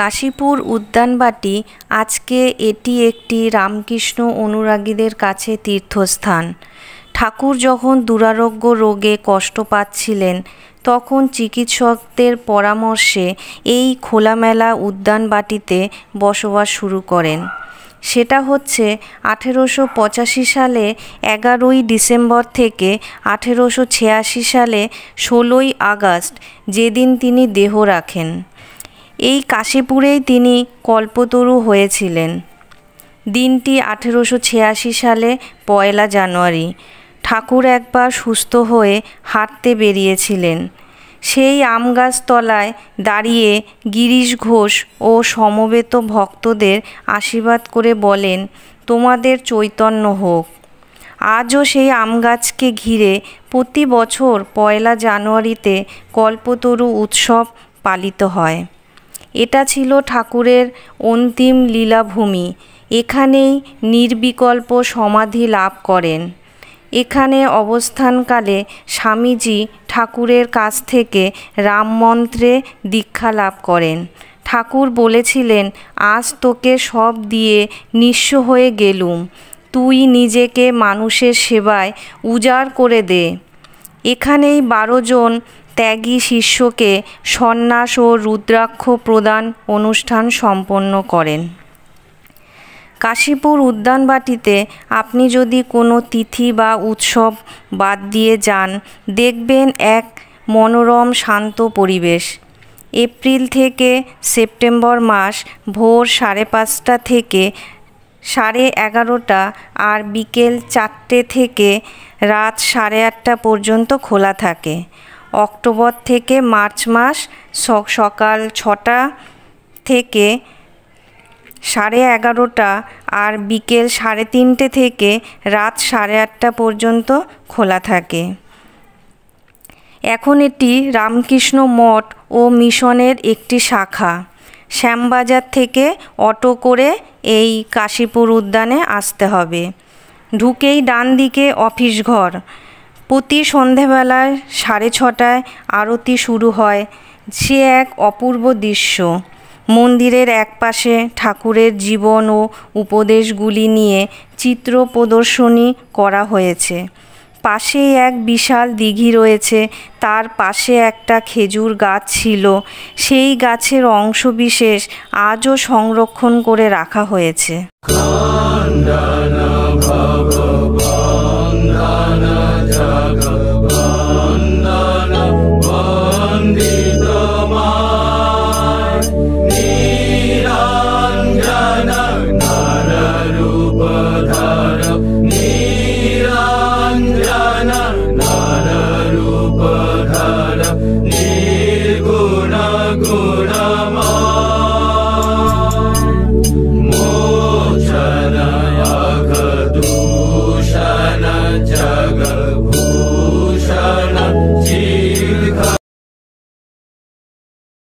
কাশীপুর উদ্যানবাটি আজকে এটি একটি রামকৃষ্ণ অনুরাগীদের কাছে তীর্থস্থান ঠাকুর যখন দুরারোগ্য রোগে কষ্ট পাচ্ছিলেন তখন চিকিৎসকদের পরামর্শে এই খোলামেলা উদ্যানবাটিতে বসবাস শুরু করেন সেটা হচ্ছে আঠেরোশো পঁচাশি সালে এগারোই ডিসেম্বর থেকে আঠেরোশো ছিয়াশি সালে ষোলোই আগস্ট যেদিন তিনি দেহ রাখেন এই কাশীপুরেই তিনি কল্পতরু হয়েছিলেন দিনটি আঠেরোশো ছিয়াশি সালে পয়লা জানুয়ারি ঠাকুর একবার সুস্থ হয়ে হাঁটতে বেরিয়েছিলেন সেই আম তলায় দাঁড়িয়ে গিরিশ ঘোষ ও সমবেত ভক্তদের আশীর্বাদ করে বলেন তোমাদের চৈতন্য হোক আজও সেই আম গাছকে ঘিরে প্রতি বছর পয়লা জানুয়ারিতে কল্পতরু উৎসব পালিত হয় এটা ছিল ঠাকুরের অন্তিম লীলাভূমি এখানেই নির্বিকল্প সমাধি লাভ করেন এখানে অবস্থানকালে স্বামীজি ঠাকুরের কাছ থেকে রামমন্ত্রে দীক্ষা লাভ করেন ঠাকুর বলেছিলেন আজ তোকে সব দিয়ে নিঃস্ব হয়ে গেলুম তুই নিজেকে মানুষের সেবায় উজাড় করে দে এখানেই বারো জন ত্যাগী শিষ্যকে সন্ন্যাস ও রুদ্রাক্ষ প্রদান অনুষ্ঠান সম্পন্ন করেন কাশীপুর উদ্যানবাটিতে আপনি যদি কোনো তিথি বা উৎসব বাদ দিয়ে যান দেখবেন এক মনোরম শান্ত পরিবেশ এপ্রিল থেকে সেপ্টেম্বর মাস ভোর সাড়ে পাঁচটা থেকে সাড়ে এগারোটা আর বিকেল চারটে থেকে রাত সাড়ে আটটা পর্যন্ত খোলা থাকে অক্টোবর থেকে মার্চ মাস সকাল ছটা থেকে সাড়ে এগারোটা আর বিকেল সাড়ে তিনটে থেকে রাত সাড়ে আটটা পর্যন্ত খোলা থাকে এখন এটি রামকৃষ্ণ মঠ ও মিশনের একটি শাখা শ্যামবাজার থেকে অটো করে এই কাশীপুর উদ্যানে আসতে হবে ঢুকেই ডান দিকে অফিস ঘর প্রতি সন্ধেবেলায় সাড়ে ছটায় আরতি শুরু হয় সে এক অপূর্ব দৃশ্য মন্দিরের একপাশে ঠাকুরের জীবন ও উপদেশগুলি নিয়ে চিত্র প্রদর্শনী করা হয়েছে পাশেই এক বিশাল দিঘি রয়েছে তার পাশে একটা খেজুর গাছ ছিল সেই গাছের অংশবিশেষ আজও সংরক্ষণ করে রাখা হয়েছে